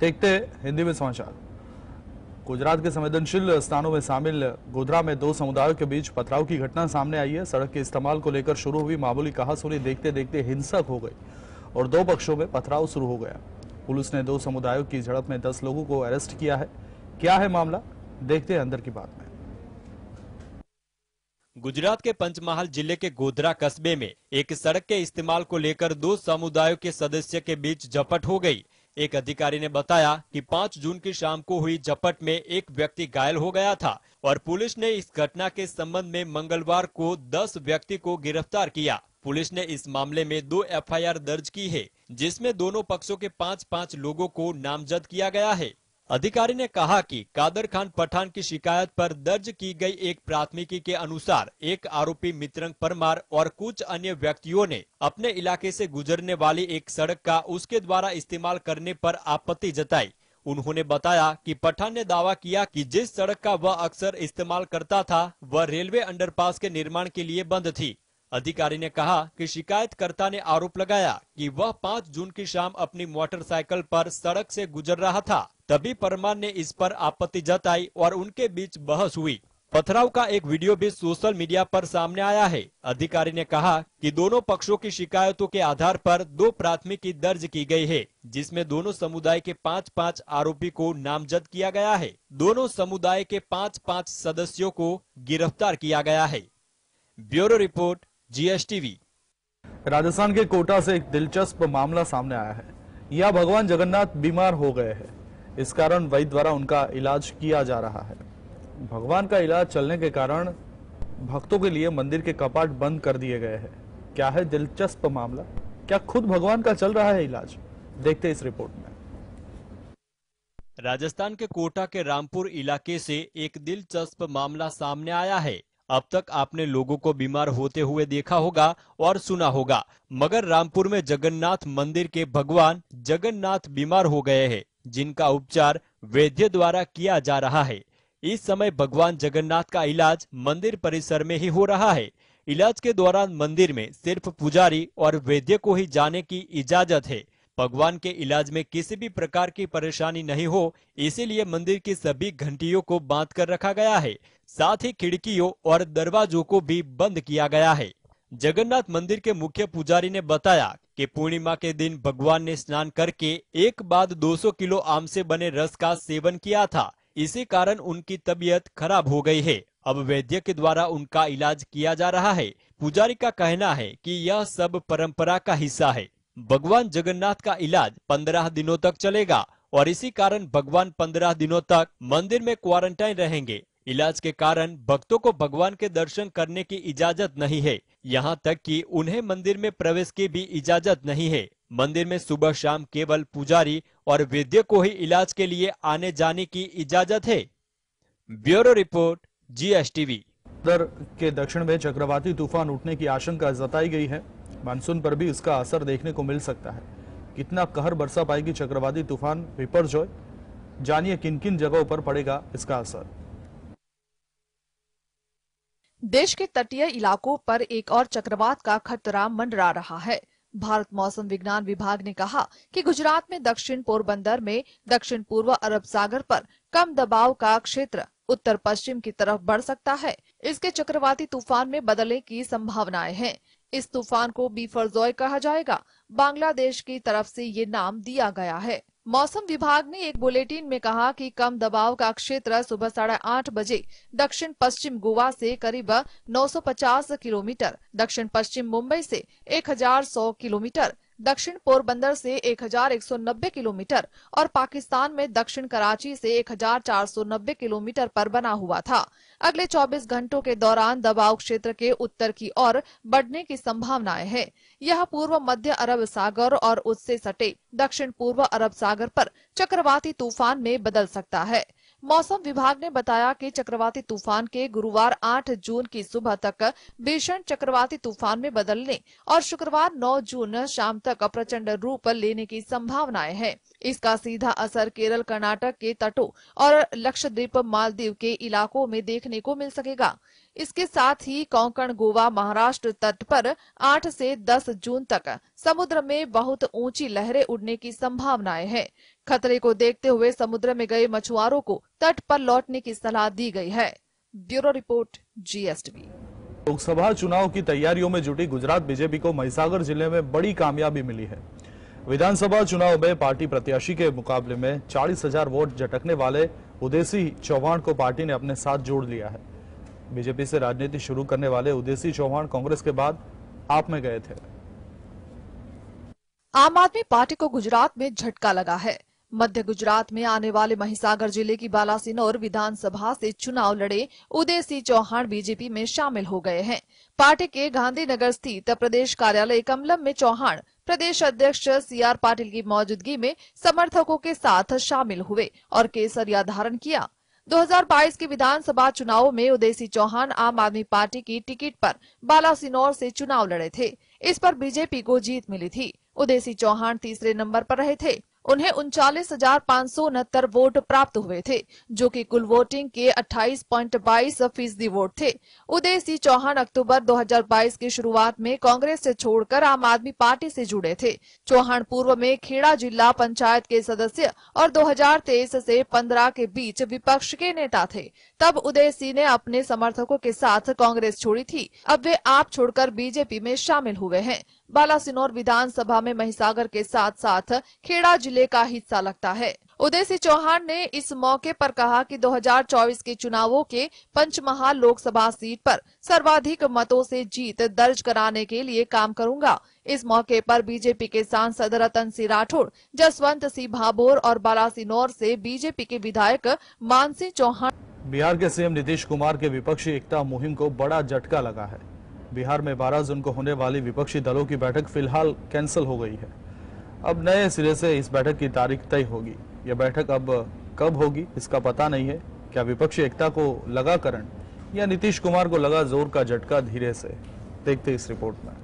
देखते हिंदी में समाचार गुजरात के संवेदनशील स्थानों में शामिल गोधरा में दो समुदायों के बीच पथराव की घटना सामने आई है सड़क के इस्तेमाल को लेकर शुरू हुई मामूली कहासुनी देखते देखते हिंसक हो गई और दो पक्षों में पथराव शुरू हो गया पुलिस ने दो समुदायों की झड़प में दस लोगों को अरेस्ट किया है क्या है मामला देखते हैं अंदर की बात में गुजरात के पंचमहाल जिले के गोधरा कस्बे में एक सड़क के इस्तेमाल को लेकर दो समुदायों के सदस्य के बीच झपट हो गई एक अधिकारी ने बताया कि 5 जून की शाम को हुई झपट में एक व्यक्ति घायल हो गया था और पुलिस ने इस घटना के संबंध में मंगलवार को 10 व्यक्ति को गिरफ्तार किया पुलिस ने इस मामले में दो एफआईआर दर्ज की है जिसमें दोनों पक्षों के पाँच पाँच लोगों को नामजद किया गया है अधिकारी ने कहा कि कादर खान पठान की शिकायत पर दर्ज की गई एक प्राथमिकी के अनुसार एक आरोपी मित्रंग परमार और कुछ अन्य व्यक्तियों ने अपने इलाके से गुजरने वाली एक सड़क का उसके द्वारा इस्तेमाल करने पर आपत्ति जताई उन्होंने बताया कि पठान ने दावा किया कि जिस सड़क का वह अक्सर इस्तेमाल करता था वह रेलवे अंडरपास के निर्माण के लिए बंद थी अधिकारी ने कहा कि शिकायतकर्ता ने आरोप लगाया कि वह 5 जून की शाम अपनी मोटरसाइकिल पर सड़क से गुजर रहा था तभी परमार ने इस पर आपत्ति जताई और उनके बीच बहस हुई पथराव का एक वीडियो भी सोशल मीडिया पर सामने आया है अधिकारी ने कहा कि दोनों पक्षों की शिकायतों के आधार पर दो प्राथमिकी दर्ज की गई है जिसमें दोनों समुदाय के पाँच पाँच आरोपी को नामजद किया गया है दोनों समुदाय के पाँच पाँच सदस्यों को गिरफ्तार किया गया है ब्यूरो रिपोर्ट जीएसटीवी राजस्थान के कोटा से एक दिलचस्प मामला सामने आया है यह भगवान जगन्नाथ बीमार हो गए हैं इस कारण वैद्य द्वारा उनका इलाज किया जा रहा है भगवान का इलाज चलने के कारण भक्तों के लिए मंदिर के कपाट बंद कर दिए गए हैं क्या है दिलचस्प मामला क्या खुद भगवान का चल रहा है इलाज देखते इस रिपोर्ट में राजस्थान के कोटा के रामपुर इलाके से एक दिलचस्प मामला सामने आया है अब तक आपने लोगों को बीमार होते हुए देखा होगा और सुना होगा मगर रामपुर में जगन्नाथ मंदिर के भगवान जगन्नाथ बीमार हो गए हैं जिनका उपचार वैद्य द्वारा किया जा रहा है इस समय भगवान जगन्नाथ का इलाज मंदिर परिसर में ही हो रहा है इलाज के दौरान मंदिर में सिर्फ पुजारी और वैद्य को ही जाने की इजाजत है भगवान के इलाज में किसी भी प्रकार की परेशानी नहीं हो इसीलिए मंदिर की सभी घंटियों को बांध कर रखा गया है साथ ही खिड़कियों और दरवाजों को भी बंद किया गया है जगन्नाथ मंदिर के मुख्य पुजारी ने बताया कि पूर्णिमा के दिन भगवान ने स्नान करके एक बाद 200 किलो आम से बने रस का सेवन किया था इसी कारण उनकी तबीयत खराब हो गई है अब वैद्य के द्वारा उनका इलाज किया जा रहा है पुजारी का कहना है कि यह सब परंपरा का हिस्सा है भगवान जगन्नाथ का इलाज पंद्रह दिनों तक चलेगा और इसी कारण भगवान पंद्रह दिनों तक मंदिर में क्वारंटाइन रहेंगे इलाज के कारण भक्तों को भगवान के दर्शन करने की इजाजत नहीं है यहाँ तक कि उन्हें मंदिर में प्रवेश की भी इजाजत नहीं है मंदिर में सुबह शाम केवल पुजारी और वैद्य को ही इलाज के लिए आने जाने की इजाजत है bureau report G S TV के दक्षिण में चक्रवाती तूफान उठने की आशंका जताई गई है मानसून पर भी इसका असर देखने को मिल सकता है कितना कहर बरसा पाएगी चक्रवाती तूफान विपरजॉय जानिए किन किन जगहों पर पड़ेगा इसका असर देश के तटीय इलाकों पर एक और चक्रवात का खतरा मंडरा रहा है भारत मौसम विज्ञान विभाग ने कहा कि गुजरात में दक्षिण पोरबंदर में दक्षिण पूर्व अरब सागर पर कम दबाव का क्षेत्र उत्तर पश्चिम की तरफ बढ़ सकता है इसके चक्रवाती तूफान में बदलने की संभावनाएं हैं इस तूफान को बीफरजोय कहा जाएगा बांग्लादेश की तरफ से ये नाम दिया गया है मौसम विभाग ने एक बुलेटिन में कहा कि कम दबाव का क्षेत्र सुबह साढ़े आठ बजे दक्षिण पश्चिम गोवा से करीब 950 किलोमीटर दक्षिण पश्चिम मुंबई से 1100 किलोमीटर दक्षिण पोरबंदर से 1190 किलोमीटर और पाकिस्तान में दक्षिण कराची से 1490 किलोमीटर पर बना हुआ था अगले 24 घंटों के दौरान दबाव क्षेत्र के उत्तर की ओर बढ़ने की संभावनाएं हैं यह पूर्व मध्य अरब सागर और उससे सटे दक्षिण पूर्व अरब सागर पर चक्रवाती तूफान में बदल सकता है मौसम विभाग ने बताया कि चक्रवाती तूफान के गुरुवार 8 जून की सुबह तक भीषण चक्रवाती तूफान में बदलने और शुक्रवार 9 जून शाम तक प्रचंड रूप लेने की संभावनाएं हैं इसका सीधा असर केरल कर्नाटक के तटों और लक्षद्वीप मालदीव के इलाकों में देखने को मिल सकेगा इसके साथ ही कोंकण गोवा महाराष्ट्र तट पर 8 से 10 जून तक समुद्र में बहुत ऊंची लहरें उड़ने की संभावनाएं हैं खतरे को देखते हुए समुद्र में गए मछुआरों को तट पर लौटने की सलाह दी गई है ब्यूरो रिपोर्ट जीएसटीवी लोकसभा चुनाव की तैयारियों में जुटी गुजरात बीजेपी को महिसागर जिले में बड़ी कामयाबी मिली है विधानसभा चुनाव में पार्टी प्रत्याशी के मुकाबले में चालीस हजार वोट झटकने वाले उदेसी चौहान को पार्टी ने अपने साथ जोड़ लिया है बीजेपी से राजनीति शुरू करने वाले उदयसी चौहान कांग्रेस के बाद आप में गए थे आम आदमी पार्टी को गुजरात में झटका लगा है मध्य गुजरात में आने वाले महिसागर जिले की बालासिनोर विधानसभा से चुनाव लड़े उदय सिंह चौहान बीजेपी में शामिल हो गए हैं पार्टी के गांधीनगर स्थित प्रदेश कार्यालय कमलम में चौहान प्रदेश अध्यक्ष सी आर पाटिल की मौजूदगी में समर्थकों के साथ शामिल हुए और केसरिया धारण किया 2022 के विधानसभा चुनाव में उदय सिंह चौहान आम आदमी पार्टी की टिकट पर बालासिनौर से चुनाव लड़े थे इस पर बीजेपी को जीत मिली थी उदय सिंह चौहान तीसरे नंबर पर रहे थे उन्हें उनचालीस हजार पाँच सौ उनहत्तर वोट प्राप्त हुए थे जो कि कुल वोटिंग के 28.22 फीसदी वोट थे उदय सिंह चौहान अक्टूबर 2022 की शुरुआत में कांग्रेस से छोड़कर आम आदमी पार्टी से जुड़े थे चौहान पूर्व में खेड़ा जिला पंचायत के सदस्य और 2023 से 15 के बीच विपक्ष के नेता थे तब उदय सिंह ने अपने समर्थकों के साथ कांग्रेस छोड़ी थी अब वे आप छोड़कर बीजेपी में शामिल हुए हैं बालासिनोर विधानसभा में महिसागर के साथ साथ खेड़ा जिले का हिस्सा लगता है उदय सिंह चौहान ने इस मौके पर कहा कि 2024 के चुनावों के पंचमहाल लोकसभा सीट पर सर्वाधिक मतों से जीत दर्ज कराने के लिए काम करूंगा इस मौके पर बीजेपी के सांसद रतन सिंह राठौड़ जसवंत सिंह भाभोर और बालासिनोर से बीजेपी के विधायक मान सिंह चौहान बिहार के सीएम नीतीश कुमार के विपक्षी एकता मुहिम को बड़ा झटका लगा है बिहार में बारह जून को होने वाली विपक्षी दलों की बैठक फिलहाल कैंसिल हो गई है अब नए सिरे से इस बैठक की तारीख तय होगी यह बैठक अब कब होगी इसका पता नहीं है क्या विपक्षी एकता को लगा करण या नीतीश कुमार को लगा जोर का झटका धीरे से देखते इस रिपोर्ट में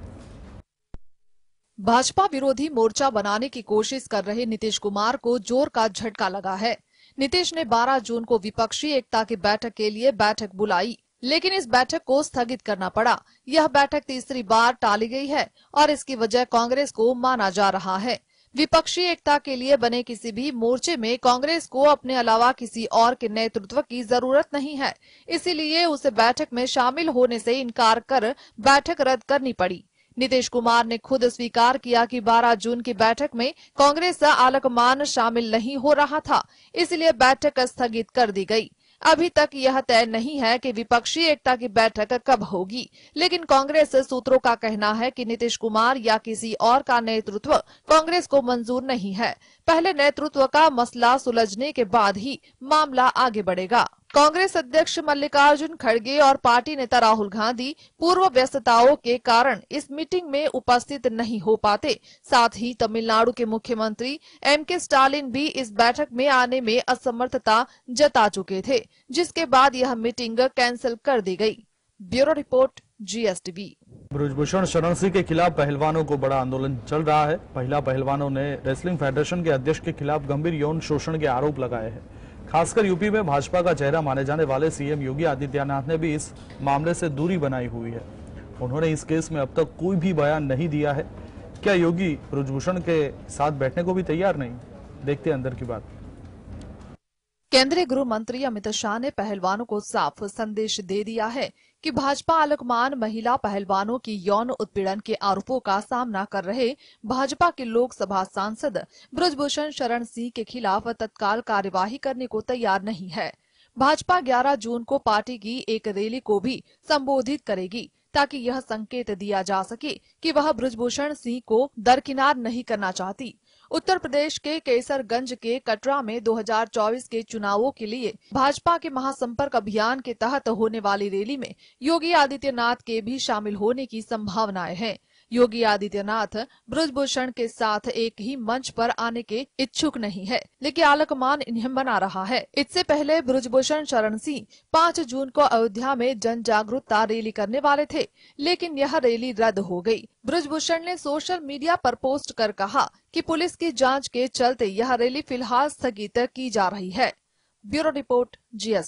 भाजपा विरोधी मोर्चा बनाने की कोशिश कर रहे नीतीश कुमार को जोर का झटका लगा है नीतीश ने 12 जून को विपक्षी एकता की बैठक के लिए बैठक बुलाई लेकिन इस बैठक को स्थगित करना पड़ा यह बैठक तीसरी बार टाली गई है और इसकी वजह कांग्रेस को माना जा रहा है विपक्षी एकता के लिए बने किसी भी मोर्चे में कांग्रेस को अपने अलावा किसी और के नेतृत्व की जरूरत नहीं है इसीलिए उसे बैठक में शामिल होने से इनकार कर बैठक रद्द करनी पड़ी नीतीश कुमार ने खुद स्वीकार किया कि 12 जून की बैठक में कांग्रेस का आलकमान शामिल नहीं हो रहा था इसलिए बैठक स्थगित कर दी गई अभी तक यह तय नहीं है कि विपक्षी एकता की बैठक कब होगी लेकिन कांग्रेस सूत्रों का कहना है कि नीतीश कुमार या किसी और का नेतृत्व कांग्रेस को मंजूर नहीं है पहले नेतृत्व का मसला सुलझने के बाद ही मामला आगे बढ़ेगा कांग्रेस अध्यक्ष मल्लिकार्जुन खड़गे और पार्टी नेता राहुल गांधी पूर्व व्यस्तताओं के कारण इस मीटिंग में उपस्थित नहीं हो पाते साथ ही तमिलनाडु के मुख्यमंत्री एम के स्टालिन भी इस बैठक में आने में असमर्थता जता चुके थे जिसके बाद यह मीटिंग कैंसिल कर दी गई ब्यूरो रिपोर्ट जीएसटीवी ब्रजभूषण शरण सिंह के खिलाफ पहलवानों को बड़ा आंदोलन चल रहा है पहला पहलवानों ने रेसलिंग फेडरेशन के अध्यक्ष के खिलाफ गंभीर यौन शोषण के आरोप लगाए हैं खासकर यूपी में भाजपा का चेहरा माने जाने वाले सीएम योगी आदित्यनाथ ने भी इस मामले से दूरी बनाई हुई है उन्होंने इस केस में अब तक कोई भी बयान नहीं दिया है क्या योगी ब्रजभूषण के साथ बैठने को भी तैयार नहीं देखते अंदर की बात केंद्रीय गृह मंत्री अमित शाह ने पहलवानों को साफ संदेश दे दिया है कि भाजपा आलकमान महिला पहलवानों की यौन उत्पीड़न के आरोपों का सामना कर रहे भाजपा के लोकसभा सांसद ब्रजभूषण शरण सिंह के खिलाफ तत्काल कार्यवाही करने को तैयार नहीं है भाजपा 11 जून को पार्टी की एक रैली को भी संबोधित करेगी ताकि यह संकेत दिया जा सके कि वह ब्रजभूषण सिंह को दरकिनार नहीं करना चाहती उत्तर प्रदेश के केसरगंज के कटरा में 2024 के चुनावों के लिए भाजपा के महासंपर्क अभियान के तहत होने वाली रैली में योगी आदित्यनाथ के भी शामिल होने की संभावनाएं हैं योगी आदित्यनाथ ब्रजभूषण के साथ एक ही मंच पर आने के इच्छुक नहीं है लेकिन आलकमान इन्हें बना रहा है इससे पहले ब्रजभूषण शरण सिंह पाँच जून को अयोध्या में जन जागरूकता रैली करने वाले थे लेकिन यह रैली रद्द हो गयी ब्रजभूषण ने सोशल मीडिया पर पोस्ट कर कहा कि पुलिस की जाँच के चलते यह रैली फिलहाल स्थगित की जा रही है ब्यूरो रिपोर्ट जी